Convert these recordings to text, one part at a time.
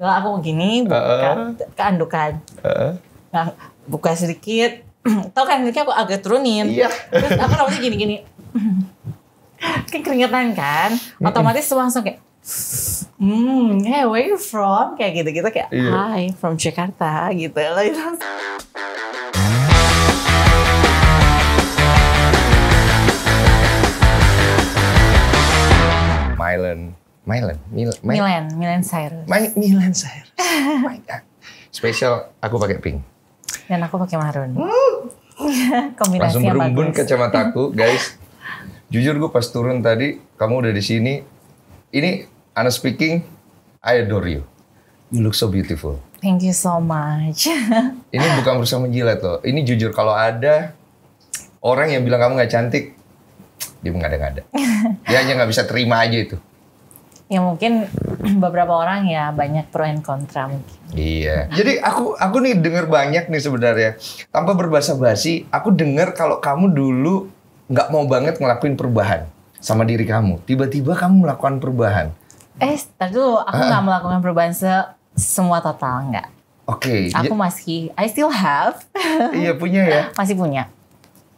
Nah, aku gini bukan uh, keandukan. Uh, nah, buka sedikit. Tau kan sedikit aku agak turunin. Iya. Terus aku rambutnya gini-gini. kayak keringetan kan. Otomatis langsung kayak Hmm, hey, where you from? Kayak gitu-gitu kayak, iya. hi, from Jakarta gitu. gitu. Island. Milan, Mil Milan, Milan, Milan Cyrus. My, Milan Cyrus. Oh my God. Spesial aku pakai pink. Dan aku pakai marun. Hmm. Kombinasi Langsung berembun kacamataku, guys. Jujur gue pas turun tadi, kamu udah di sini. Ini, Anna speaking, I adore you. You look so beautiful. Thank you so much. ini bukan berusaha menjilat loh. Ini jujur kalau ada orang yang bilang kamu nggak cantik, dia mengada-ngada. dia hanya nggak bisa terima aja itu ya mungkin beberapa orang ya banyak pro and kontra mungkin. Iya. Nah. Jadi aku aku nih dengar banyak nih sebenarnya. Tanpa berbahasa basi, aku dengar kalau kamu dulu nggak mau banget ngelakuin perubahan sama diri kamu. Tiba-tiba kamu melakukan perubahan. Eh, tadi dulu aku ah. nggak melakukan perubahan se semua total nggak. Oke. Okay. Aku ya- masih I still have. iya punya ya. Masih punya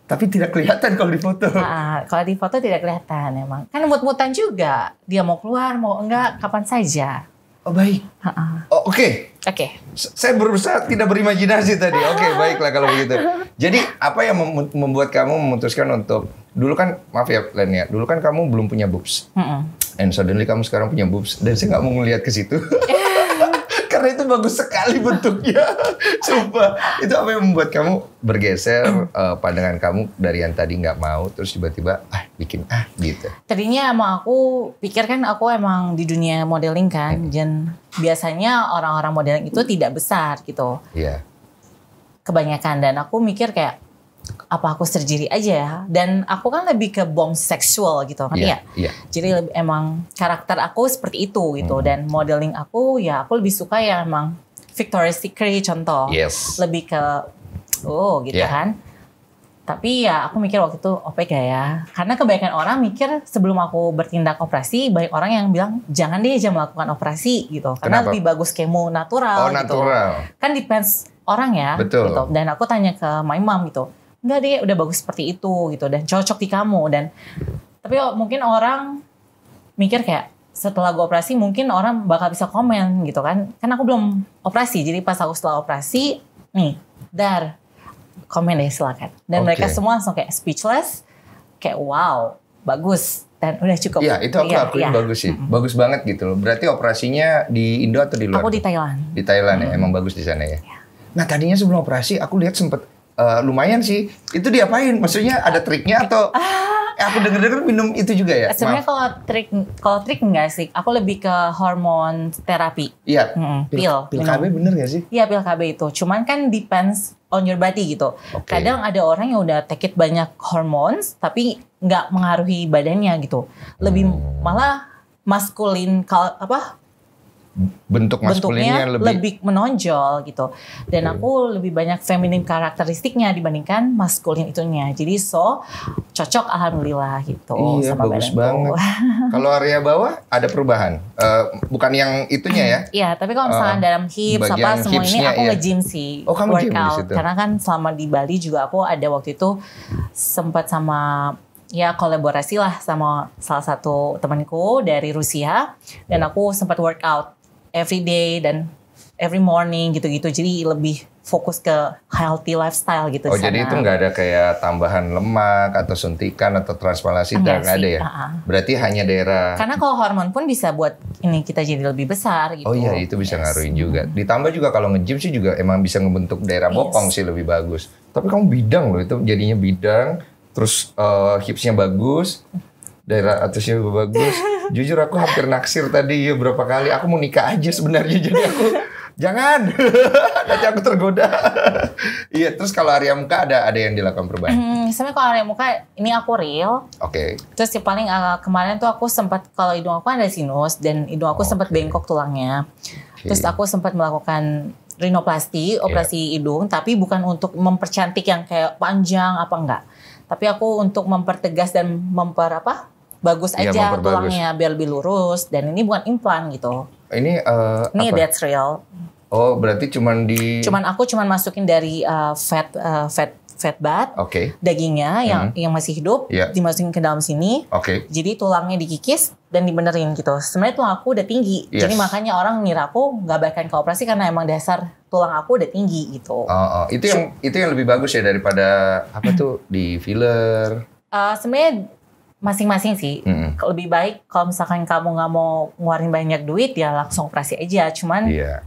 tapi tidak kelihatan kalau di foto. Nah, kalau di foto tidak kelihatan emang. Kan mut-mutan juga. Dia mau keluar, mau enggak, kapan saja. Oh baik. Uh Oh, Oke. Okay. Oke. Okay. Saya berusaha tidak berimajinasi tadi. Oke, okay, baiklah kalau begitu. Jadi apa yang mem membuat kamu memutuskan untuk dulu kan maaf ya Len dulu kan kamu belum punya boobs. Mm -mm. And suddenly kamu sekarang punya boobs dan saya nggak mau melihat ke situ. karena itu bagus sekali bentuknya. Coba itu apa yang membuat kamu bergeser uh, pandangan kamu dari yang tadi nggak mau terus tiba-tiba ah bikin ah gitu. Tadinya emang aku pikir kan aku emang di dunia modeling kan hmm. dan biasanya orang-orang modeling itu tidak besar gitu. Iya. Yeah. Kebanyakan dan aku mikir kayak apa aku sendiri aja ya dan aku kan lebih ke bom seksual gitu kan yeah, ya yeah. jadi lebih, emang karakter aku seperti itu gitu hmm. dan modeling aku ya aku lebih suka ya emang Victoria's Secret contoh yes. lebih ke oh gitu yeah. kan tapi ya aku mikir waktu itu OPK oh, ya karena kebanyakan orang mikir sebelum aku bertindak operasi banyak orang yang bilang jangan deh jangan melakukan operasi gitu karena Kenapa? lebih bagus kemo natural oh, gitu kan depends orang ya Betul. gitu dan aku tanya ke my mom gitu enggak deh udah bagus seperti itu gitu dan cocok di kamu dan tapi mungkin orang mikir kayak setelah gue operasi mungkin orang bakal bisa komen gitu kan kan aku belum operasi jadi pas aku setelah operasi nih dar komen deh silakan dan okay. mereka semua langsung kayak speechless kayak wow bagus dan udah cukup ya itu aku iya, akuin ya. bagus sih hmm bagus banget gitu loh berarti operasinya di Indo atau di luar aku di Thailand di Thailand hmm ya emang bagus di sana ya ya nah tadinya sebelum operasi aku lihat sempet uh, lumayan sih. Itu diapain? Maksudnya ada triknya atau ah. Eh, aku denger-denger minum itu juga ya? Sebenarnya kalau trik kalau trik enggak sih. Aku lebih ke hormon terapi. Iya. Hmm, pil. Pil, pil KB bener gak sih? Iya pil KB itu. Cuman kan depends on your body gitu. Okay. Kadang ada orang yang udah take it banyak hormones tapi nggak mengaruhi badannya gitu. Lebih hmm. malah maskulin kal apa bentuk maskulinnya lebih, lebih menonjol gitu. Dan okay. Iya. aku lebih banyak feminin karakteristiknya dibandingkan maskulin itunya. Jadi so cocok alhamdulillah gitu iya, sama bagus banget. kalau area bawah ada perubahan. Uh, bukan yang itunya ya. Iya, tapi kalau misalnya uh, eh, dalam hips apa semua ini aku iya. nge-gym sih. Oh, kamu workout. gym Karena kan selama di Bali juga aku ada waktu itu sempat sama ya kolaborasi lah sama salah satu temanku dari Rusia dan iya. aku sempat workout every day dan every morning gitu-gitu. Jadi lebih fokus ke healthy lifestyle gitu. Oh sana. jadi itu nggak ada kayak tambahan lemak atau suntikan atau transplantasi dan nggak ada ya? Uh-uh. Berarti hanya daerah. Karena kalau hormon pun bisa buat ini kita jadi lebih besar gitu. Oh iya itu bisa yes. ngaruhin juga. Mm-hmm. Ditambah juga kalau nge sih juga emang bisa membentuk daerah bokong sih lebih bagus. Tapi kamu bidang loh itu jadinya bidang, terus uh, hipsnya bagus, daerah atasnya bagus. Jujur aku hampir naksir tadi ya berapa kali. Aku mau nikah aja sebenarnya jadi aku jangan nanti aku tergoda. Iya terus kalau Arya Muka ada ada yang dilakukan perubahan. Hmm, sebenarnya kalau Arya Muka ini aku real. Oke. Okay. Terus yang paling uh, kemarin tuh aku sempat kalau hidung aku ada sinus dan hidung aku okay. sempat bengkok tulangnya. Okay. Terus aku sempat melakukan rinoplasti, iya. operasi yeah. hidung, tapi bukan untuk mempercantik yang kayak panjang apa enggak. Tapi aku untuk mempertegas dan memper apa? bagus iya, aja tulangnya biar lebih lurus dan ini bukan implan gitu. Ini uh, ini apa? that's real. Oh, berarti cuman di Cuman aku cuman masukin dari uh, fat uh, fat fat bat. Oke. Okay. Dagingnya yang hmm. yang masih hidup yeah. dimasukin ke dalam sini. Oke. Okay. Jadi tulangnya dikikis dan dibenerin gitu. Sebenarnya tulang aku udah tinggi. Yes. Jadi makanya orang ngira aku nggak bahkan ke operasi karena emang dasar tulang aku udah tinggi gitu. Oh, oh. itu yang itu yang lebih bagus ya daripada apa tuh di filler. Uh, sebenarnya masing-masing sih. Mm -hmm. Lebih baik kalau misalkan kamu nggak mau ngeluarin banyak duit ya langsung operasi aja. Cuman yeah.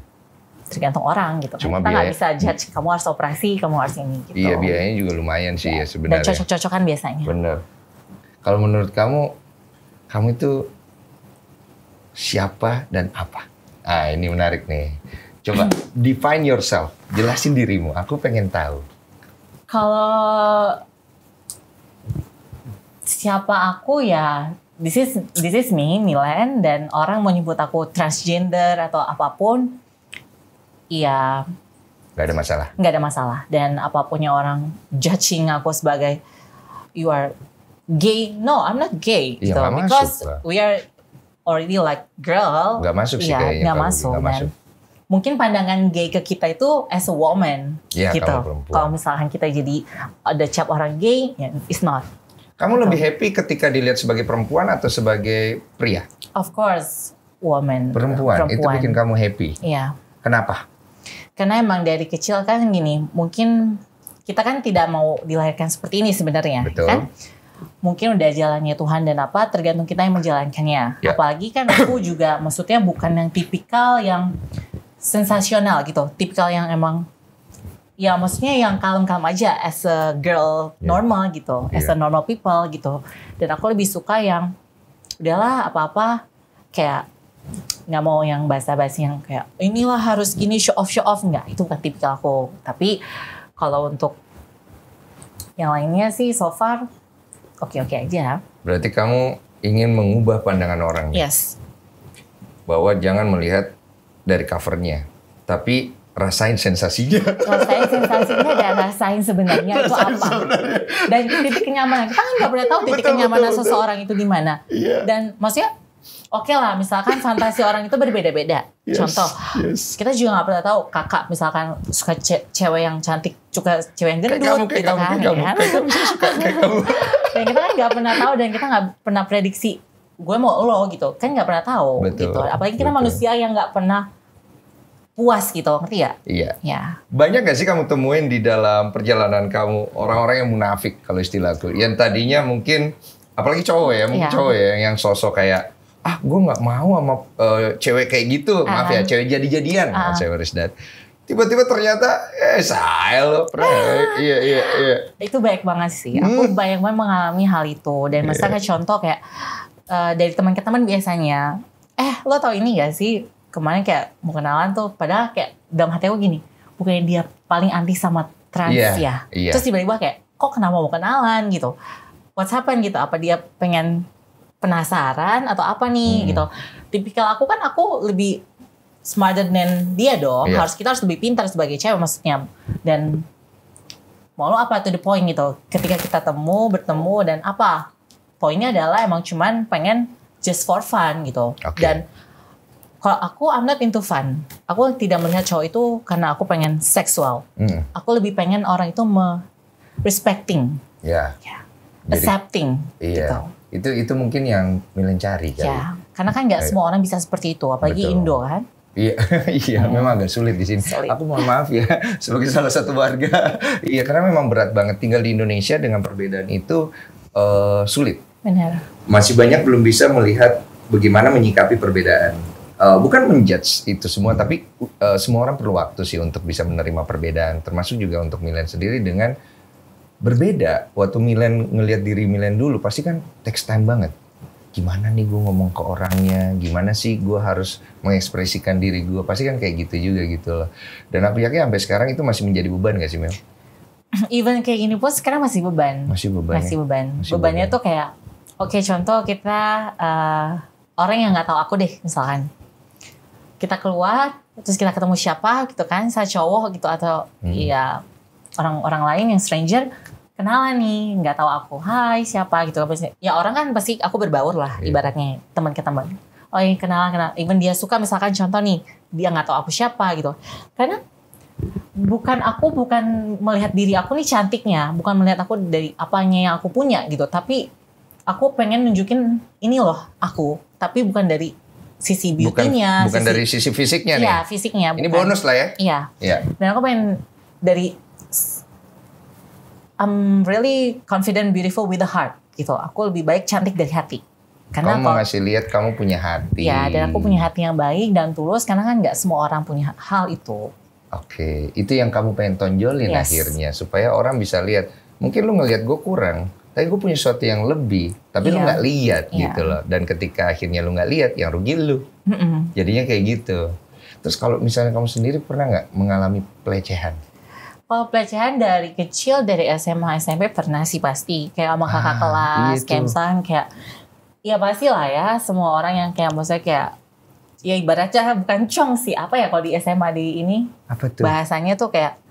tergantung orang gitu. Kan. Cuma kita nggak bisa judge kamu harus operasi, kamu harus ini gitu. Iya biayanya juga lumayan sih yeah. ya iya. sebenarnya. Dan cocok-cocokan biasanya. Bener. Kalau menurut kamu, kamu itu siapa dan apa? Ah ini menarik nih. Coba define yourself, jelasin dirimu. Aku pengen tahu. Kalau siapa aku ya this is this is me Milan dan orang mau nyebut aku transgender atau apapun ya nggak ada masalah nggak ada masalah dan apapunnya orang judging aku sebagai you are gay no I'm not gay ya, gitu gak because masuk, we are already like girl nggak masuk sih ya, kayaknya nggak gitu, masuk, gak masuk. Mungkin pandangan gay ke kita itu as a woman, ya, gitu. Kalau, misalkan kita jadi ada cap orang gay, ya, it's not kamu lebih happy ketika dilihat sebagai perempuan atau sebagai pria? Of course, woman. Perempuan, perempuan. itu bikin kamu happy. Iya. Kenapa? Karena emang dari kecil kan gini, mungkin kita kan tidak mau dilahirkan seperti ini sebenarnya, ya Betul. kan? mungkin udah jalannya Tuhan dan apa tergantung kita yang menjalankannya. Yeah. Apalagi kan aku juga maksudnya bukan yang tipikal yang sensasional gitu, tipikal yang emang ya maksudnya yang kalem-kalem aja as a girl ya. normal yeah. gitu, yeah. as ya. a normal people gitu. Dan aku lebih suka yang udahlah apa-apa kayak nggak mau yang basa-basi yang kayak inilah harus gini show off show off nggak itu bukan tipikal aku tapi kalau untuk yang lainnya sih so far oke oke -okay aja berarti kamu ingin mengubah pandangan orang yes bahwa jangan melihat dari covernya tapi rasain sensasinya. Rasain sensasinya dan rasain sebenarnya rasain itu apa. Sebenarnya. Dan titik kenyamanan. Kita kan nggak pernah tahu titik betul, kenyamanan betul, seseorang itu di mana. Yeah. Dan maksudnya Oke okay lah, misalkan fantasi orang itu berbeda-beda. Yes, Contoh, yes. kita juga nggak pernah tahu kakak misalkan suka ce cewek yang cantik, suka cewek yang gendut, kayak kamu, gitu kamu, kan? Kayak ya kan? dan kita kan nggak pernah tahu dan kita nggak pernah prediksi gue mau lo gitu kan nggak pernah tahu betul, gitu apalagi kita betul. manusia yang nggak pernah puas gitu, ngerti ya? Iya. Ya. Banyak gak sih kamu temuin di dalam perjalanan kamu orang-orang yang munafik kalau istilahku, yang tadinya mungkin apalagi cowok ya, mungkin ya. cowok ya yang sosok kayak ah gue nggak mau sama uh, cewek kayak gitu, uh. maaf ya ah. cewek jadi-jadian, uh. -huh. that. Tiba-tiba ternyata eh saya loh, pernah, iya iya iya. Itu banyak banget sih, aku hmm. banyak banget mengalami hal itu dan yeah. misalnya contoh kayak uh, dari teman ke teman biasanya, eh lo tau ini gak sih kemarin kayak mau kenalan tuh padahal kayak dalam hati aku gini bukannya dia paling anti sama trans yeah, ya yeah. terus tiba-tiba kayak kok kenapa mau kenalan gitu what's happen gitu apa dia pengen penasaran atau apa nih hmm. gitu tipikal aku kan aku lebih smarter than dia dong yeah. harus kita harus lebih pintar sebagai cewek maksudnya dan mau apa tuh the point gitu ketika kita temu bertemu dan apa poinnya adalah emang cuman pengen just for fun gitu okay. dan kalau aku I'm not into fun. Aku tidak melihat cowok itu karena aku pengen seksual. Mm. Aku lebih pengen orang itu me respecting. Ya. Yeah. yeah. accepting iya. gitu. Itu itu mungkin yang milen cari kan. Ya, karena kan nggak eh. semua orang bisa seperti itu, apalagi Betul. Indo kan. Iya, iya hmm. memang agak sulit di sini. Sulit. Aku mohon maaf ya sebagai salah satu warga. iya, karena memang berat banget tinggal di Indonesia dengan perbedaan itu uh, sulit. Benar. Masih banyak belum bisa melihat bagaimana menyikapi perbedaan uh, bukan menjudge itu semua, tapi uh, semua orang perlu waktu sih untuk bisa menerima perbedaan, termasuk juga untuk Milen sendiri dengan berbeda. Waktu Milen ngelihat diri Milen dulu, pasti kan text time banget. Gimana nih gue ngomong ke orangnya, gimana sih gue harus mengekspresikan diri gue, pasti kan kayak gitu juga gitu loh. Dan aku yakin sampai sekarang itu masih menjadi beban gak sih Mel? Even kayak gini pun sekarang masih beban. Masih beban. Ya? Masih beban. Masih Bebannya beban. tuh kayak, oke okay, contoh kita uh, orang yang nggak tahu aku deh misalkan kita keluar terus kita ketemu siapa gitu kan saya cowok gitu atau hmm. ya orang-orang lain yang stranger kenalan nih nggak tahu aku hai siapa gitu ya orang kan pasti aku berbaur lah yeah. ibaratnya teman ke teman oh ini iya, kenalan kenalan even dia suka misalkan contoh nih dia nggak tahu aku siapa gitu karena bukan aku bukan melihat diri aku nih cantiknya bukan melihat aku dari apanya yang aku punya gitu tapi aku pengen nunjukin ini loh aku tapi bukan dari sisi beauty-nya. Bukan, bukan sisi, dari sisi fisiknya iya, nih. Iya, fisiknya. Bukan. Ini bonus lah ya. Iya. Iya. Dan aku pengen dari I'm really confident beautiful with the heart gitu. Aku lebih baik cantik dari hati. Karena kamu mau ngasih lihat kamu punya hati. Ya, dan aku punya hati yang baik dan tulus karena kan nggak semua orang punya hal itu. Oke, okay. itu yang kamu pengen tonjolin yes. akhirnya supaya orang bisa lihat. Mungkin lu ngelihat gue kurang, tapi gue punya sesuatu yang lebih tapi yeah. lu iya. nggak lihat yeah. gitu loh dan ketika akhirnya lu nggak lihat yang rugi lu mm -hmm. jadinya kayak gitu terus kalau misalnya kamu sendiri pernah nggak mengalami pelecehan kalau oh, pelecehan dari kecil dari SMA SMP pernah sih pasti kayak sama kakak ah, kelas kayak gitu. misalnya kayak ya pasti lah ya semua orang yang kayak maksudnya kayak ya ibaratnya bukan cong sih apa ya kalau di SMA di ini apa tuh bahasanya tuh kayak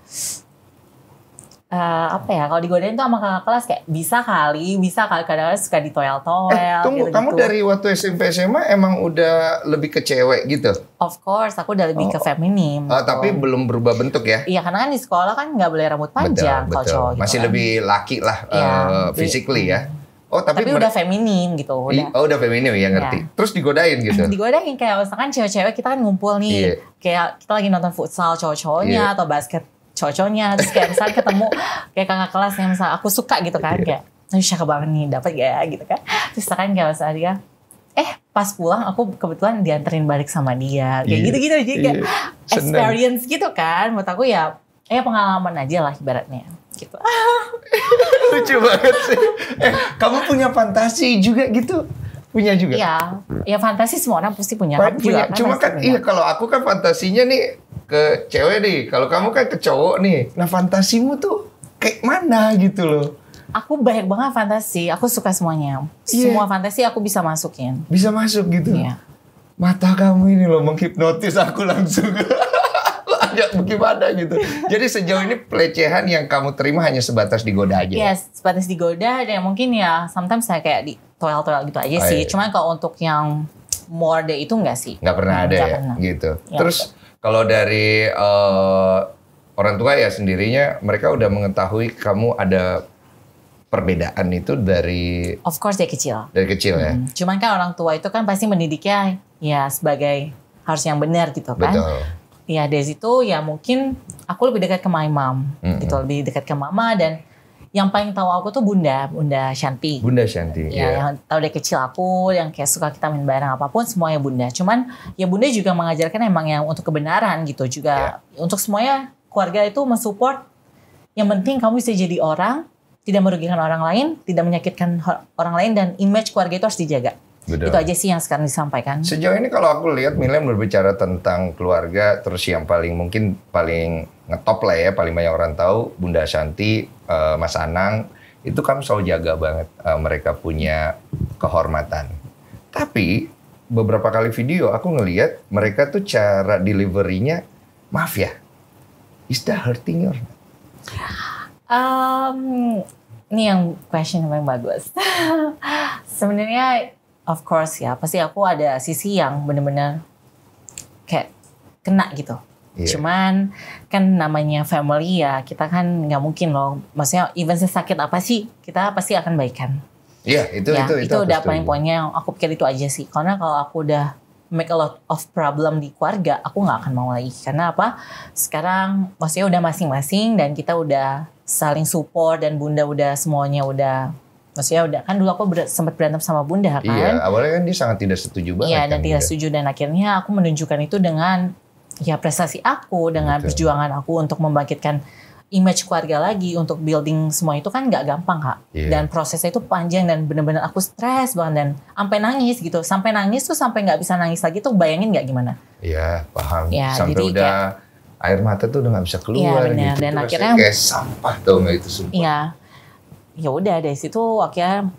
uh, apa ya kalau digodain tuh sama kakak kelas kayak bisa kali bisa kali kadang-kadang suka di toel eh, tunggu gitu, kamu gitu. dari waktu SMP SMA emang udah lebih ke cewek gitu of course aku udah lebih oh. ke feminim uh, tapi gitu. belum berubah bentuk ya iya karena kan di sekolah kan nggak boleh rambut panjang kalau cowok gitu masih kan. lebih laki lah ya, uh, physically ya Oh tapi, tapi udah feminim gitu udah. Iya, oh udah feminim ya ngerti. Iya. Terus digodain gitu. digodain kayak misalkan cewek-cewek kita kan ngumpul nih. Yeah. Kayak kita lagi nonton futsal cowok-cowoknya yeah. atau basket cocoknya terus kayak misalnya ketemu kayak kakak kelas yang misalnya aku suka gitu kan yeah. kayak aduh banget nih dapat ya gitu kan terus kan kayak misalnya dia eh pas pulang aku kebetulan dianterin balik sama dia kayak yeah. gitu-gitu aja kayak yeah. experience gitu kan menurut aku ya eh pengalaman aja lah ibaratnya gitu lucu banget sih eh, kamu punya fantasi juga gitu Punya juga. Iya. Ya fantasi semua orang pasti punya. Pasti punya. Kan Cuma kan iya kalau aku kan fantasinya nih ke cewek nih. Kalau kamu kan ke cowok nih. Nah fantasimu tuh kayak mana gitu loh. Aku banyak banget fantasi. Aku suka semuanya. Yeah. Semua fantasi aku bisa masukin. Bisa masuk gitu. Iya. Mata kamu ini loh menghipnotis aku langsung. agak bagaimana gitu. Jadi sejauh ini pelecehan yang kamu terima hanya sebatas digoda aja. Yes, iya, sebatas digoda dan mungkin ya sometimes saya kayak di toel-toel gitu aja oh, sih. cuma iya. Cuman kalau untuk yang more day itu enggak sih. Enggak pernah hmm, ada ya pernah. gitu. Ya, Terus kalau dari uh, orang tua ya sendirinya mereka udah mengetahui kamu ada perbedaan itu dari Of course dari kecil. Dari kecil ya? hmm. ya. Cuman kan orang tua itu kan pasti mendidiknya ya sebagai harus yang benar gitu kan. Betul. Ya dari situ ya mungkin aku lebih dekat ke my mom mm -hmm. gitu, hmm. lebih dekat ke mama dan yang paling tahu aku tuh bunda bunda Shanti bunda Shanti ya yeah. yang tahu dari kecil aku yang kayak suka kita main bareng apapun semuanya bunda cuman ya bunda juga mengajarkan emang yang untuk kebenaran gitu juga yeah. untuk semuanya keluarga itu mensupport yang penting kamu bisa jadi orang tidak merugikan orang lain tidak menyakitkan orang lain dan image keluarga itu harus dijaga Betul. Itu aja sih yang sekarang disampaikan. Sejauh ini kalau aku lihat Milen berbicara tentang keluarga terus yang paling mungkin paling ngetop lah ya, paling banyak orang tahu Bunda Shanti uh, Mas Anang itu kami selalu jaga banget uh, mereka punya kehormatan. Tapi beberapa kali video aku ngelihat mereka tuh cara deliverynya maaf ya is that hurting your um, ini yang question yang bagus sebenarnya of course ya pasti aku ada sisi yang benar-benar kayak kena gitu Yeah. Cuman kan namanya family ya kita kan nggak mungkin loh. Maksudnya even sesakit apa sih kita pasti akan baikkan Iya yeah, itu, ya, itu itu itu udah paling poinnya. yang Aku pikir itu aja sih. Karena kalau aku udah make a lot of problem di keluarga, aku nggak akan mau lagi. Karena apa? Sekarang maksudnya udah masing-masing dan kita udah saling support dan bunda udah semuanya udah maksudnya udah kan dulu aku ber, sempat berantem sama bunda iya, kan. Iya, awalnya kan dia sangat tidak setuju banget. Iya, dan kan, tidak setuju dan akhirnya aku menunjukkan itu dengan ya prestasi aku dengan Betul. perjuangan aku untuk membangkitkan image keluarga lagi untuk building semua itu kan nggak gampang kak yeah. dan prosesnya itu panjang dan benar-benar aku stres banget dan sampai nangis gitu sampai nangis tuh sampai nggak bisa nangis lagi tuh bayangin nggak gimana iya, Ya yeah, paham yeah, sampai jadi udah kayak, air mata tuh udah nggak bisa keluar yeah, gitu dan akhirnya kayak sampah dong itu semua Iya yeah. ya udah dari situ akhirnya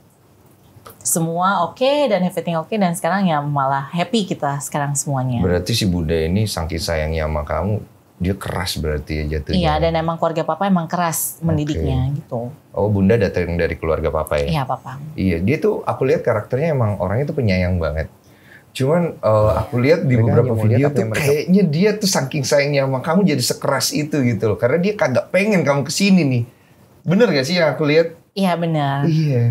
semua oke okay dan everything oke okay, dan sekarang ya malah happy kita sekarang semuanya. Berarti si Bunda ini sangki sayangnya sama kamu dia keras berarti ya jatuhnya. Iya dan emang keluarga papa emang keras mendidiknya gitu. Oh bunda datang dari keluarga papa ya? Iya papa. Iya dia tuh aku lihat karakternya emang orangnya tuh penyayang banget. Cuman uh, aku lihat di mereka beberapa video tuh mereka... kayaknya dia tuh saking sayangnya sama kamu jadi sekeras itu gitu loh. Karena dia kagak pengen kamu kesini nih. Bener gak sih yang aku lihat? Iya bener. Iya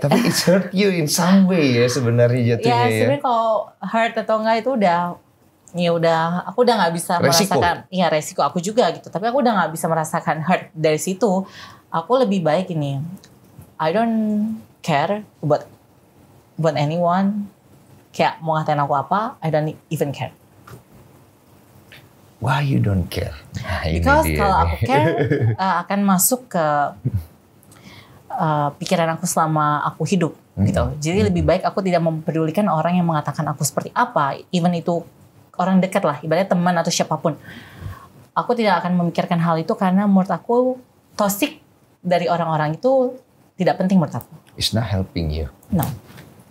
tapi it's hurt you in some way ya sebenarnya jatuhnya ya. Ya sebenarnya kalau hurt atau enggak itu udah ya udah aku udah nggak bisa resiko. merasakan ya resiko aku juga gitu tapi aku udah nggak bisa merasakan hurt dari situ aku lebih baik ini I don't care about about anyone kayak mau ngatain aku apa I don't even care why you don't care nah, because kalau aku care uh, akan masuk ke Eh, pikiran aku selama aku hidup hmm. gitu. Jadi hmm. lebih baik aku tidak mempedulikan orang yang mengatakan aku seperti apa, even itu orang dekat lah, ibaratnya teman atau siapapun. Aku tidak akan memikirkan hal itu karena menurut aku toxic dari orang-orang itu tidak penting menurut aku. It's not helping you. No.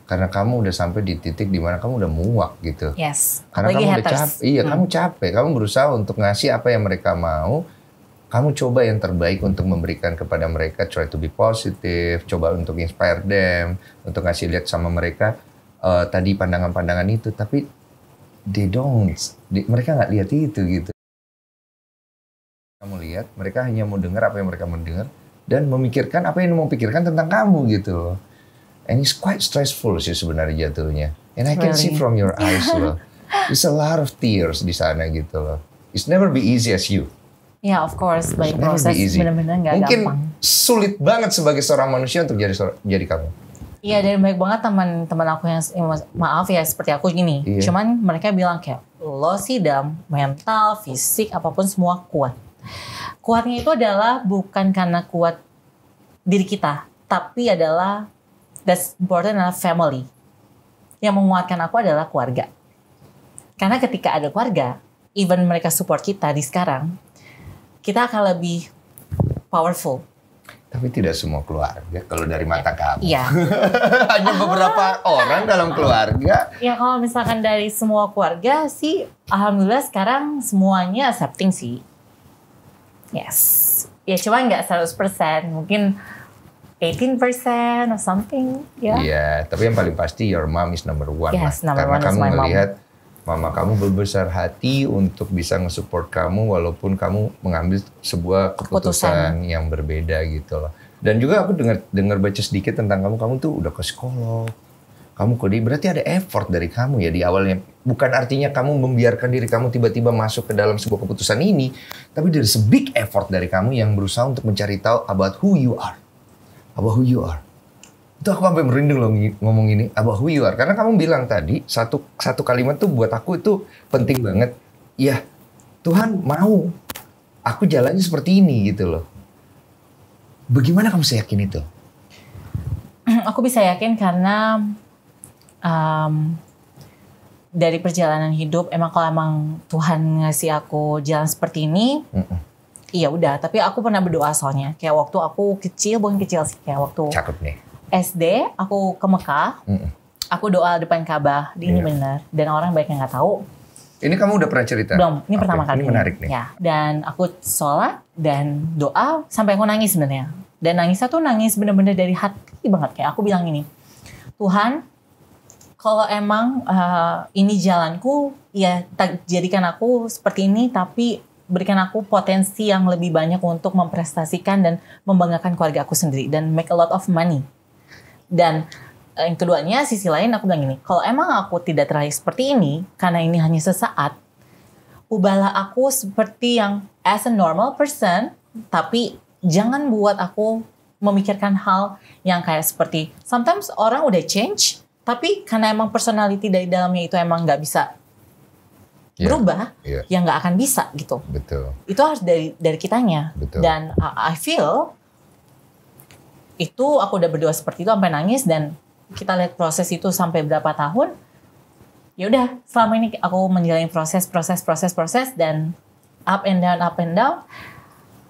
Karena kamu udah sampai di titik dimana kamu udah muak gitu. Yes. Karena Apalagi kamu haters. udah capek. Iya, hmm. kamu capek. Kamu berusaha untuk ngasih apa yang mereka mau kamu coba yang terbaik untuk memberikan kepada mereka try to be positive coba untuk inspire them untuk ngasih lihat sama mereka uh, tadi pandangan-pandangan itu tapi they don't they, mereka nggak lihat itu gitu kamu lihat mereka hanya mau dengar apa yang mereka mau dengar dan memikirkan apa yang mau pikirkan tentang kamu gitu and it's quite stressful sih sebenarnya jatuhnya and I can see from your eyes loh it's a lot of tears di sana gitu loh it's never be easy as you Ya yeah, of course, by proses benar-benar nggak gampang. Mungkin sulit banget sebagai seorang manusia untuk jadi jadi kamu. Iya dan baik banget teman-teman aku yang maaf ya seperti aku gini. Iya. Cuman mereka bilang kayak lo sih dam mental, fisik apapun semua kuat. Kuatnya itu adalah bukan karena kuat diri kita, tapi adalah that's important adalah family. Yang menguatkan aku adalah keluarga. Karena ketika ada keluarga, even mereka support kita di sekarang, kita akan lebih powerful. Tapi tidak semua keluarga kalau dari mata ya. kamu. Iya. Hanya ah. beberapa orang dalam keluarga. Ya kalau misalkan dari semua keluarga sih alhamdulillah sekarang semuanya accepting sih. Yes. Ya cuma nggak 100%, mungkin 18% or something, ya. Yeah. Iya, yeah, tapi yang paling pasti your mom is number one. Yes, number Karena one kamu is melihat mom mama kamu berbesar hati untuk bisa ngesupport kamu walaupun kamu mengambil sebuah keputusan, keputusan. yang berbeda gitu loh. Dan juga aku dengar dengar baca sedikit tentang kamu, kamu tuh udah ke sekolah. Kamu kok di berarti ada effort dari kamu ya di awalnya. Bukan artinya kamu membiarkan diri kamu tiba-tiba masuk ke dalam sebuah keputusan ini, tapi dari a effort dari kamu yang berusaha untuk mencari tahu about who you are. About who you are. Itu aku sampai merinding loh ngomong ini about who you are. Karena kamu bilang tadi satu satu kalimat tuh buat aku itu penting banget. Ya Tuhan mau aku jalannya seperti ini gitu loh. Bagaimana kamu yakin itu? Aku bisa yakin karena um, dari perjalanan hidup emang kalau emang Tuhan ngasih aku jalan seperti ini, iya udah. Tapi aku pernah berdoa soalnya. Kayak waktu aku kecil, bukan kecil sih, kayak waktu. Cakep nih SD aku ke Mekah. Hmm. Aku doa depan Ka'bah, yeah. ini iya. benar. Dan orang banyak yang nggak tahu. Ini kamu udah pernah cerita? Belum, ini okay. pertama kali. Ini menarik nih. Ya, dan aku sholat dan doa sampai aku nangis sebenarnya. Dan nangisnya tuh nangis bener-bener dari hati banget kayak aku bilang ini. Tuhan, kalau emang uh, ini jalanku, ya jadikan aku seperti ini, tapi berikan aku potensi yang lebih banyak untuk memprestasikan dan membanggakan keluarga aku sendiri dan make a lot of money. Dan eh, yang keduanya sisi lain aku bilang gini, kalau emang aku tidak terlahir seperti ini karena ini hanya sesaat, ubahlah aku seperti yang as a normal person, tapi jangan buat aku memikirkan hal yang kayak seperti sometimes orang udah change, tapi karena emang personality dari dalamnya itu emang nggak bisa yeah. berubah, yeah. ya nggak akan bisa gitu. Betul. Itu harus dari dari kitanya. Betul. Dan I feel itu aku udah berdoa seperti itu sampai nangis dan kita lihat proses itu sampai berapa tahun ya udah selama ini aku menjalani proses proses proses proses dan up and down up and down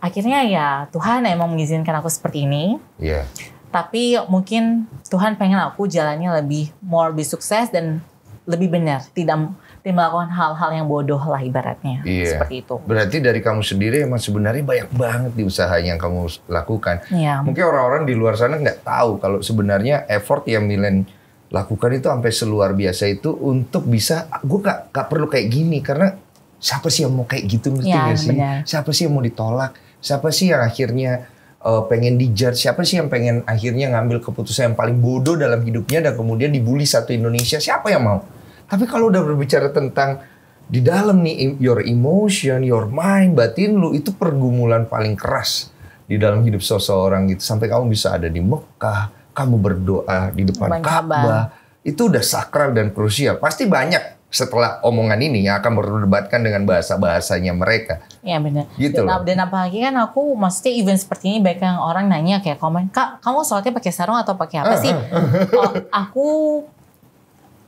akhirnya ya Tuhan emang mengizinkan aku seperti ini yeah. tapi mungkin Tuhan pengen aku jalannya lebih more lebih sukses dan lebih benar tidak dia melakukan hal-hal yang bodoh lah ibaratnya. Iya. Seperti itu. Berarti dari kamu sendiri emang sebenarnya banyak banget di usaha yang kamu lakukan. Iya. Mungkin orang-orang di luar sana nggak tahu kalau sebenarnya effort yang Milen lakukan itu sampai seluar biasa itu untuk bisa gue gak, gak perlu kayak gini karena siapa sih yang mau kayak gitu ngerti ya, sih? Bener. Siapa sih yang mau ditolak? Siapa sih yang akhirnya uh, pengen dijudge siapa sih yang pengen akhirnya ngambil keputusan yang paling bodoh dalam hidupnya dan kemudian dibully satu Indonesia siapa yang mau tapi kalau udah berbicara tentang di dalam nih your emotion, your mind, batin lu itu pergumulan paling keras di dalam hidup seseorang gitu sampai kamu bisa ada di Mekah, kamu berdoa di depan Ka'bah. Itu udah sakral dan krusial. Pasti banyak setelah omongan ini yang akan berdebatkan dengan bahasa-bahasanya mereka. Iya benar. Gitu dan, loh. dan apalagi kan aku maksudnya event seperti ini banyak yang orang nanya kayak komen, "Kak, kamu sholatnya pakai sarung atau pakai apa ah, sih?" Ah, ah. Oh, aku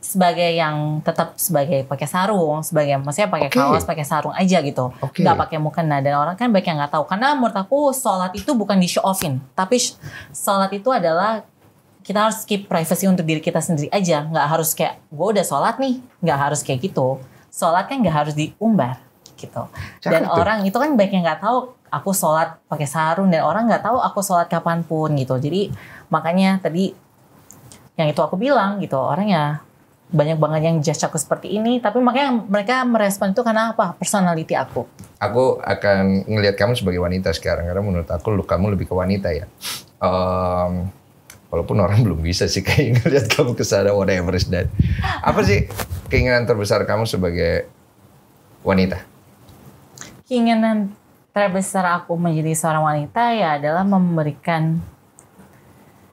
sebagai yang tetap sebagai pakai sarung, sebagai maksudnya pakai okay. kaos, pakai sarung aja gitu. Okay. Gak pakai mukena dan orang kan banyak yang nggak tahu. Karena menurut aku sholat itu bukan di show offin, tapi sholat itu adalah kita harus keep privacy untuk diri kita sendiri aja. Gak harus kayak gue udah sholat nih, gak harus kayak gitu. Sholat kan gak harus diumbar gitu. dan tuh. orang itu kan banyak yang nggak tahu aku sholat pakai sarung dan orang nggak tahu aku sholat kapanpun gitu. Jadi makanya tadi yang itu aku bilang gitu orang ya banyak banget yang judge aku seperti ini tapi makanya mereka merespon itu karena apa personality aku aku akan ngelihat kamu sebagai wanita sekarang karena menurut aku lu kamu lebih ke wanita ya um, walaupun orang belum bisa sih kayak ngelihat kamu ke sana whatever is that apa sih keinginan terbesar kamu sebagai wanita keinginan terbesar aku menjadi seorang wanita ya adalah memberikan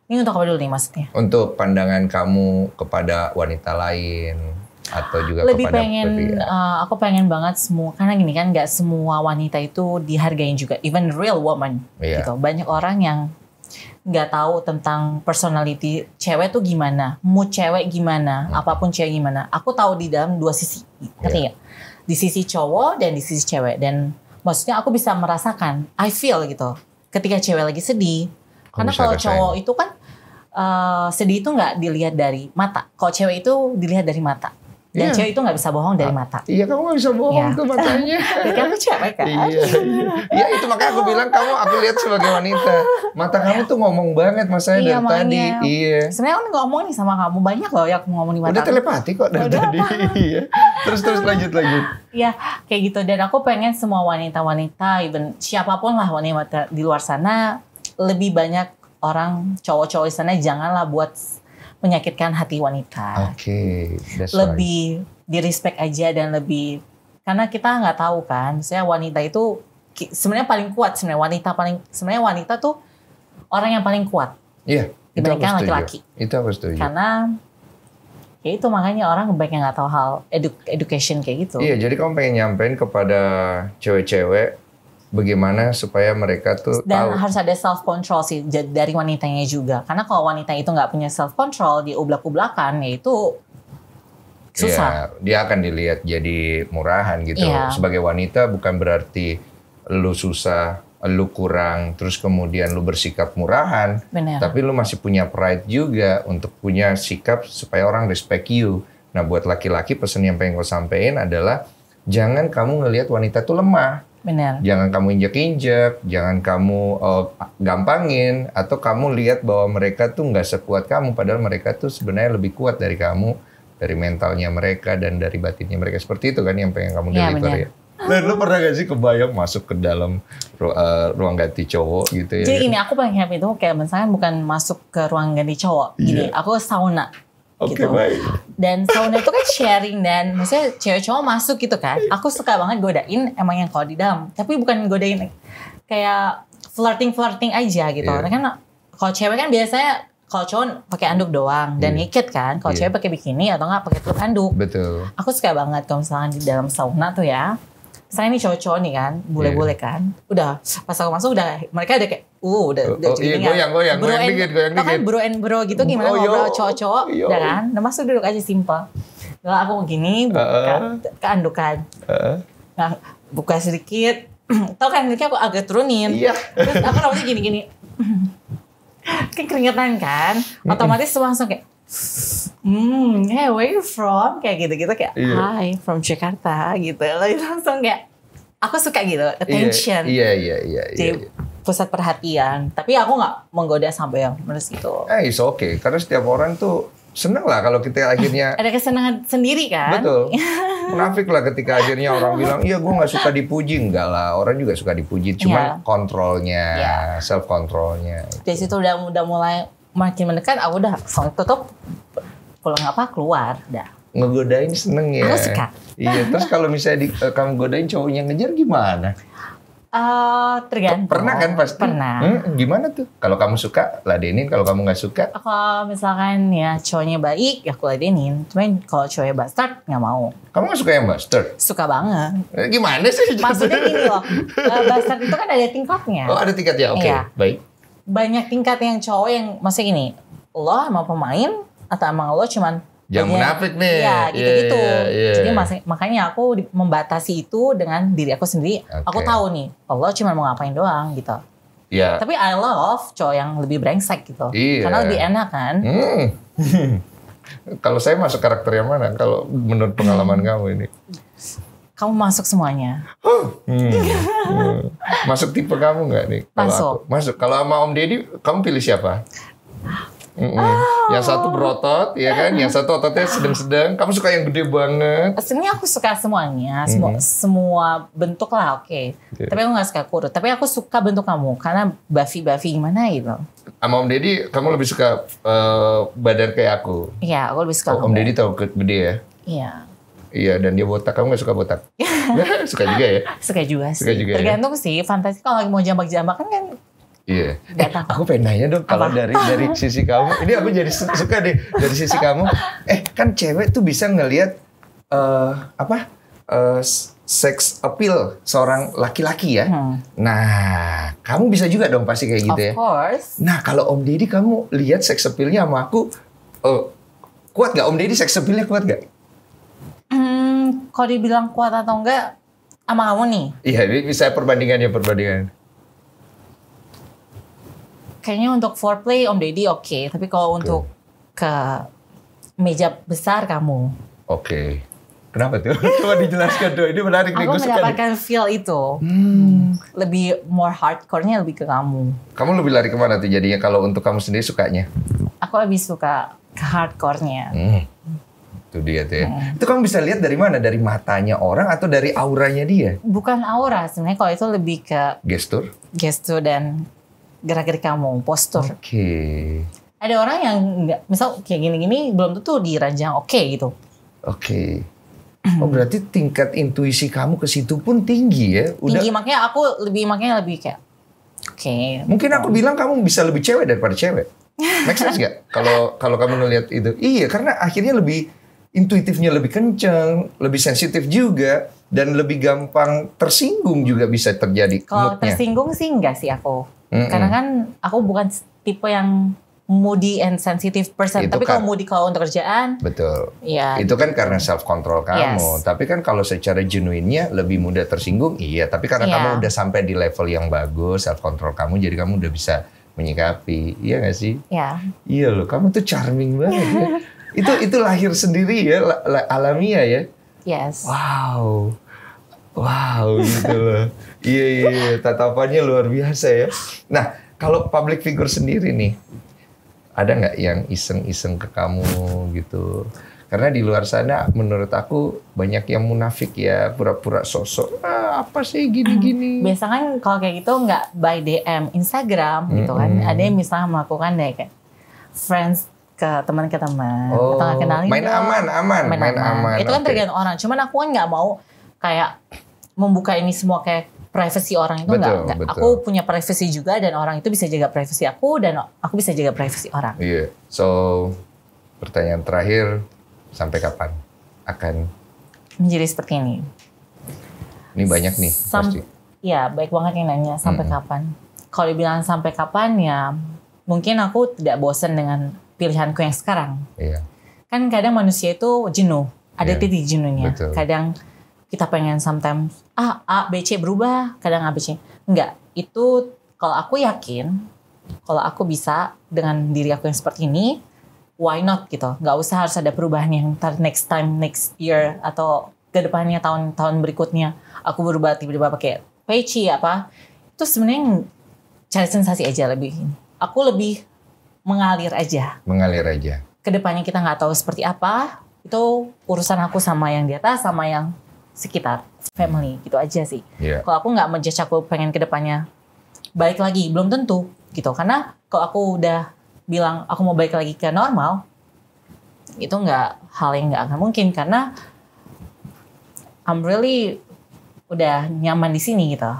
ini untuk apa dulu nih maksudnya? Untuk pandangan kamu kepada wanita lain atau juga lebih kepada pengen lebih, ya. uh, aku pengen banget semua karena gini kan nggak semua wanita itu dihargain juga even real woman yeah. gitu banyak orang yang nggak tahu tentang personality cewek tuh gimana mood cewek gimana hmm. apapun cewek gimana aku tahu di dalam dua sisi ngerti yeah. ya di sisi cowok dan di sisi cewek dan maksudnya aku bisa merasakan I feel gitu ketika cewek lagi sedih karena kalau cowok itu kan uh, sedih itu nggak dilihat dari mata. Kalau cewek itu dilihat dari mata. Dan yeah. cewek itu nggak bisa bohong dari ah, mata. Iya, kamu nggak bisa bohong yeah. tuh matanya. kamu cewek kan? Iya. iya, itu makanya aku bilang kamu aku lihat sebagai wanita. Mata kamu tuh ngomong banget mas saya iya, dari makanya. tadi. Iya. Sebenarnya aku ngomong nih sama kamu banyak loh yang aku ngomong di mata. Udah telepati kok dari Udah tadi. Iya. terus terus lanjut lagi. Iya, kayak gitu. Dan aku pengen semua wanita-wanita, even siapapun lah wanita di luar sana lebih banyak orang cowok-cowok sana janganlah buat menyakitkan hati wanita. Oke, okay, lebih right. di respect aja dan lebih karena kita nggak tahu kan, saya wanita itu sebenarnya paling kuat sebenarnya wanita paling sebenarnya wanita tuh orang yang paling kuat. Iya. Yeah, dibandingkan laki-laki. Itu harus setuju. Karena ya itu makanya orang banyak nggak tahu hal edu education kayak gitu. Iya, jadi kamu pengen nyampein kepada cewek-cewek bagaimana supaya mereka tuh dan tahu. harus ada self control sih dari wanitanya juga karena kalau wanita itu nggak punya self control di ublak ublakan ya itu susah ya, dia akan dilihat jadi murahan gitu ya. sebagai wanita bukan berarti lu susah lu kurang terus kemudian lu bersikap murahan Bener. tapi lu masih punya pride juga untuk punya sikap supaya orang respect you nah buat laki-laki pesan yang pengen gue sampein adalah jangan kamu ngelihat wanita tuh lemah Benar. Jangan kamu injek-injek, jangan kamu uh, gampangin, atau kamu lihat bahwa mereka tuh nggak sekuat kamu, padahal mereka tuh sebenarnya lebih kuat dari kamu, dari mentalnya mereka dan dari batinnya mereka. Seperti itu kan yang pengen kamu ya, deliver benar. ya. Dan lu pernah gak sih kebayang masuk ke dalam ru uh, ruang ganti cowok gitu ya? Jadi ini aku pengen happy itu kayak misalnya bukan masuk ke ruang ganti cowok. Gini, iya. aku sauna. Oke okay, gitu. baik. Dan sauna itu kan sharing dan maksudnya cewek cowok masuk gitu kan. Aku suka banget godain emang yang kalau di dalam, tapi bukan godain kayak flirting flirting aja gitu. Yeah. Karena kan kalau cewek kan biasanya kalau cowok pakai anduk doang dan yeah. naked kan. Kalau yeah. cewek pakai bikini atau nggak pakai tutup anduk. Betul. Aku suka banget kalau misalnya di dalam sauna tuh ya. Saya ini cowok-cowok nih kan, bule-bule iya. kan. Udah pas aku masuk udah mereka ada kayak Uh, udah, udah oh, oh iya, ya. goyang, goyang, bro goyang dikit, goyang dikit. kan bro and bro gitu oh, gimana oh, ngobrol cowok-cowok, udah ya kan? Nah, masuk duduk aja simple. Kalau aku begini, buka, uh, keandukan. Uh, nah, buka sedikit. Tau kan, aku agak turunin. Iya. Terus aku rambutnya gini-gini. kan keringetan kan? Otomatis langsung kayak, hmm, hey, where you from? Kayak gitu-gitu kayak, yeah. hi, from Jakarta gitu. Lalu langsung kayak, aku suka gitu, iya, attention. Iya, iya, iya. iya, iya pusat perhatian. Tapi aku nggak menggoda sampai yang meres gitu. Eh, it's okay. Karena setiap orang tuh seneng lah kalau kita akhirnya ada kesenangan sendiri kan betul munafik lah ketika akhirnya orang bilang iya gue nggak suka dipuji enggak lah orang juga suka dipuji iya. cuma yeah. kontrolnya yeah. self kontrolnya dari situ udah udah mulai makin mendekat aku udah tutup pulang apa keluar dah ngegodain seneng ya aku suka iya terus kalau misalnya di, eh, kamu godain cowoknya ngejar gimana Uh, tergantung. Pernah kan pasti. Pernah. Hmm, gimana tuh? Kalau kamu suka ladenin, kalau kamu nggak suka? Kalau misalkan ya cowoknya baik, ya aku ladenin. Cuman kalau cowoknya bastard nggak mau. Kamu nggak suka yang bastard? Suka banget. Eh, gimana sih? Maksudnya gini loh, eh, bastard itu kan ada tingkatnya. Oh ada tingkat ya oke, okay. iya. baik. Banyak tingkat yang cowok yang, maksudnya ini lo sama pemain atau emang lo cuman Jangan iya. munafik nih. Iya, gitu-gitu. Yeah, yeah, yeah. Jadi makanya aku membatasi itu dengan diri aku sendiri. Okay. Aku tahu nih, Allah cuma mau ngapain doang gitu. Iya. Yeah. Tapi I love cowok yang lebih brengsek gitu. Iya. Yeah. Karena lebih enak kan. Hmm. Kalau saya masuk karakter yang mana? Kalau menurut pengalaman kamu ini? Kamu masuk semuanya. Huh. Hmm. hmm. Masuk tipe kamu nggak nih? Kalo masuk. Aku? Masuk. Kalau sama Om Deddy, kamu pilih siapa? Mm -mm. Oh. Yang satu berotot, ya kan? Yang satu ototnya sedang-sedang. Kamu suka yang gede banget. Sebenarnya aku suka semuanya, semua mm -hmm. semua bentuk lah, oke. Okay. Yeah. Tapi aku gak suka kurus. Tapi aku suka bentuk kamu karena buffy-buffy gimana gitu. Sama Om Deddy, kamu lebih suka uh, badan kayak aku. Iya, aku lebih suka. Oh, Om Deddy tahu gede ya? Iya. Iya dan dia botak kamu gak suka botak? suka juga ya? Suka juga sih. Suka juga ya? Tergantung ya? sih fantasi kalau lagi mau jambak kan kan Iya. Yeah. Eh, aku pengen nanya dong kalau dari dari sisi kamu, ini aku jadi suka deh dari sisi kamu. Eh kan cewek tuh bisa ngelihat uh, apa uh, eh, sex appeal seorang laki-laki ya. Hmm. Nah, kamu bisa juga dong pasti kayak gitu ya. Of course. Nah kalau Om Deddy kamu lihat sex appealnya sama aku uh, kuat gak Om Deddy sex appealnya kuat gak? Hmm, kalau dibilang kuat atau enggak sama kamu nih? Iya, bisa perbandingannya perbandingan kayaknya untuk foreplay Om Deddy oke, okay. tapi kalau untuk ke meja besar kamu. Oke. Okay. Kenapa tuh? Coba dijelaskan tuh. Ini menarik nih. Aku mendapatkan sekali. feel itu. Hmm. Lebih more hardcore-nya lebih ke kamu. Kamu lebih lari kemana tuh jadinya kalau untuk kamu sendiri sukanya? Aku lebih suka ke hardcore-nya. Hmm. Itu dia tuh ya. Hmm. Itu kamu bisa lihat dari mana? Dari matanya orang atau dari auranya dia? Bukan aura. Sebenarnya kalau itu lebih ke... Gestur? Gestur dan gerak-gerik kamu, postur. Oke. Okay. Ada orang yang nggak, misal kayak gini-gini belum tentu dirajang oke okay, gitu. Oke. Okay. Oh berarti tingkat intuisi kamu ke situ pun tinggi ya? Udah... Tinggi makanya aku lebih makanya lebih kayak oke. Okay, Mungkin aku gitu. bilang kamu bisa lebih cewek daripada cewek. Make sense gak? Kalau kalau kamu ngeliat itu, iya karena akhirnya lebih intuitifnya lebih kenceng, lebih sensitif juga dan lebih gampang tersinggung juga bisa terjadi. Kalau tersinggung sih enggak sih aku mm mm Karena kan aku bukan tipe yang moody and sensitive person. Itu Tapi kan, kalau moody kalau untuk kerjaan, betul. Ya. Itu kan gitu. karena self control kamu. Yes. Tapi kan kalau secara genuinnya lebih mudah tersinggung, iya. Tapi karena yeah. kamu udah sampai di level yang bagus, self control kamu, jadi kamu udah bisa menyikapi, iya gak sih? Iya. Yeah. Iya loh, kamu tuh charming banget. ya. Itu itu lahir sendiri ya, alamiah ya. Yes. Wow wow gitu loh. Iya iya iya, tatapannya luar biasa ya. Nah, kalau public figure sendiri nih, ada nggak yang iseng-iseng ke kamu gitu? Karena di luar sana menurut aku banyak yang munafik ya, pura-pura sosok. Ah, apa sih gini-gini? Biasanya kan kalau kayak gitu nggak by DM Instagram gitu kan. Ada yang misalnya melakukan deh ya, kayak friends ke teman ke teman oh, atau kenalin main aman aman main, main aman. aman itu kan okay. tergantung orang cuman aku kan nggak mau kayak membuka ini semua kayak privacy orang itu betul, enggak, Betul. aku punya privacy juga dan orang itu bisa jaga privacy aku dan aku bisa jaga privacy orang. Iya. Yeah. So pertanyaan terakhir sampai kapan akan menjadi seperti ini? Ini banyak nih Sam pasti. Ya, baik banget yang nanya sampai mm -hmm. kapan. Kalau dibilang sampai kapan ya mungkin aku tidak bosan dengan pilihanku yang sekarang. Iya. Yeah. Kan kadang manusia itu jenuh, ada yeah. titik jenuhnya. Betul. Kadang kita pengen sometimes ah A B C berubah kadang A B C enggak itu kalau aku yakin kalau aku bisa dengan diri aku yang seperti ini why not gitu nggak usah harus ada perubahan yang ntar next time next year atau kedepannya tahun-tahun berikutnya aku berubah tiba-tiba pakai peci apa itu sebenarnya cari sensasi aja lebih aku lebih mengalir aja mengalir aja kedepannya kita nggak tahu seperti apa itu urusan aku sama yang di atas sama yang sekitar family gitu aja sih. Yeah. Kalau aku nggak menjudge aku pengen kedepannya baik lagi belum tentu gitu karena kalau aku udah bilang aku mau balik lagi ke normal itu nggak hal yang nggak akan mungkin karena I'm really udah nyaman di sini gitu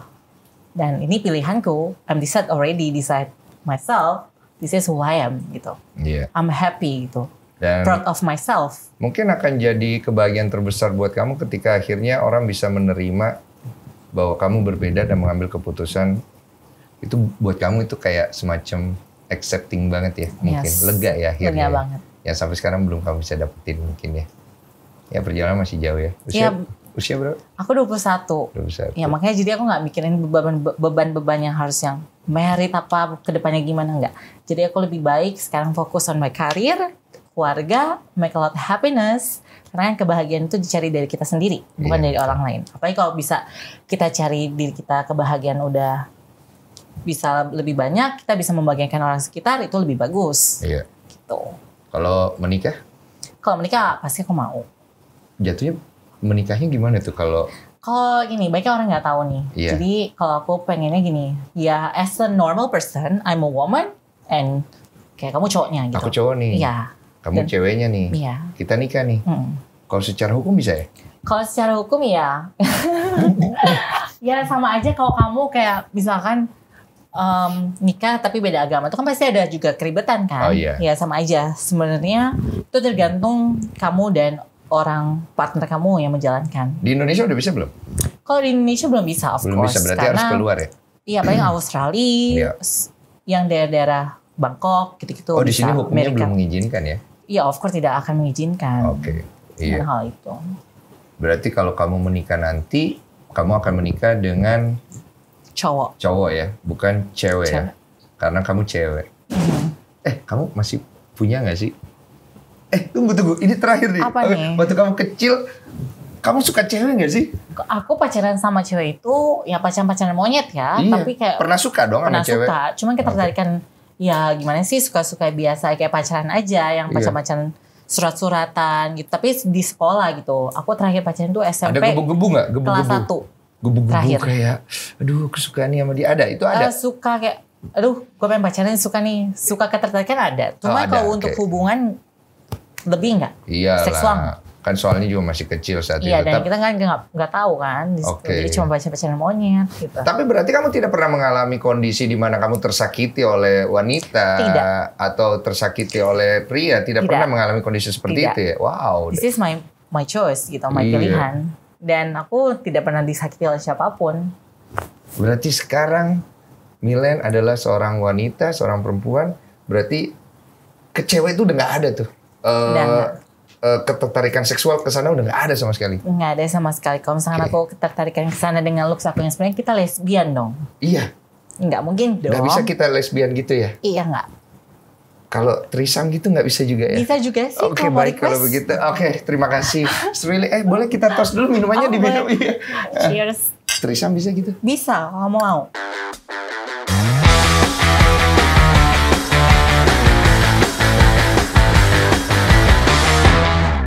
dan ini pilihanku I'm decide already decide myself this is who I am gitu yeah. I'm happy gitu dan proud of myself. Mungkin akan jadi kebahagiaan terbesar buat kamu ketika akhirnya orang bisa menerima bahwa kamu berbeda dan mengambil keputusan itu buat kamu itu kayak semacam accepting banget ya mungkin yes. lega ya akhirnya. Lega ya. banget. Ya sampai sekarang belum kamu bisa dapetin mungkin ya. Ya perjalanan masih jauh ya. Usia, ya usia berapa? Aku 21. 21. Ya makanya jadi aku nggak mikirin beban-beban yang harus yang merit apa kedepannya gimana nggak. Jadi aku lebih baik sekarang fokus on my career, keluarga make a lot of happiness karena kan kebahagiaan itu dicari dari kita sendiri bukan iya. dari orang lain apalagi kalau bisa kita cari diri kita kebahagiaan udah bisa lebih banyak kita bisa membagikan orang sekitar itu lebih bagus yeah. gitu kalau menikah kalau menikah pasti aku mau jatuhnya menikahnya gimana tuh kalau kalau ini banyak orang nggak tahu nih yeah. jadi kalau aku pengennya gini ya as a normal person I'm a woman and kayak kamu cowoknya gitu aku cowok nih iya kamu Dan, ceweknya nih. Iya. Kita nikah nih. Hmm. Kalau secara hukum bisa ya? Kalau secara hukum ya. ya sama aja kalau kamu kayak misalkan um, nikah tapi beda agama itu kan pasti ada juga keribetan kan? Oh iya. Ya sama aja. Sebenarnya itu tergantung kamu dan orang partner kamu yang menjalankan. Di Indonesia udah bisa belum? Kalau di Indonesia belum bisa, of belum course. Belum bisa, berarti Karena, harus keluar ya? Iya, paling hmm. Australia, iya. yang daerah-daerah Bangkok gitu-gitu. Oh, di sini hukumnya Amerika. belum mengizinkan ya? ya of course tidak akan mengizinkan. Oke. Okay. Iya. hal itu. Berarti kalau kamu menikah nanti, kamu akan menikah dengan cowok. Cowok ya, bukan cewek, ya? cewek. ya. Karena kamu cewek. Mm-hmm. Eh, kamu masih punya nggak sih? Eh, tunggu tunggu, ini terakhir nih. Apa eh, nih? Waktu kamu kecil, kamu suka cewek nggak sih? Aku pacaran sama cewek itu ya pacaran-pacaran monyet ya, iya. tapi kayak pernah suka dong pernah sama cewek. Pernah suka, cuman ketertarikan okay ya gimana sih suka-suka biasa kayak pacaran aja yang pacaran iya. yeah. surat-suratan gitu tapi di sekolah gitu aku terakhir pacaran tuh SMP ada gebu-gebu nggak gebu-gebu kelas satu gebu-gebu kayak aduh kesukaan nih sama dia ada itu ada uh, suka kayak aduh gue pengen pacaran suka nih suka ketertarikan ada cuma oh, kalau untuk hubungan lebih nggak iya seksual kan soalnya juga masih kecil saat iya, itu. Iya, dan kita kan nggak tahu kan, okay. jadi cuma baca baca monyet gitu. Tapi berarti kamu tidak pernah mengalami kondisi di mana kamu tersakiti oleh wanita tidak. atau tersakiti oleh pria, tidak, tidak. pernah mengalami kondisi seperti tidak. itu ya? Wow. This is my my choice gitu, my iya. pilihan. Dan aku tidak pernah disakiti oleh siapapun. Berarti sekarang Milen adalah seorang wanita, seorang perempuan, berarti kecewa itu udah nggak ada tuh. Uh, Eh, ketertarikan seksual ke sana udah nggak ada sama sekali. Nggak ada sama sekali. Kalau misalkan okay. aku ketertarikan ke sana dengan looks aku yang sebenarnya kita lesbian dong. Iya. Nggak mungkin dong. Nggak bisa kita lesbian gitu ya? Iya nggak. Kalau trisam gitu nggak bisa juga ya? Bisa juga sih. Oke okay, baik request. kalau begitu. Oke okay, terima kasih. Really, eh boleh kita tos dulu minumannya oh, diminum ya? Cheers. Trisam bisa gitu? Bisa kalau mau.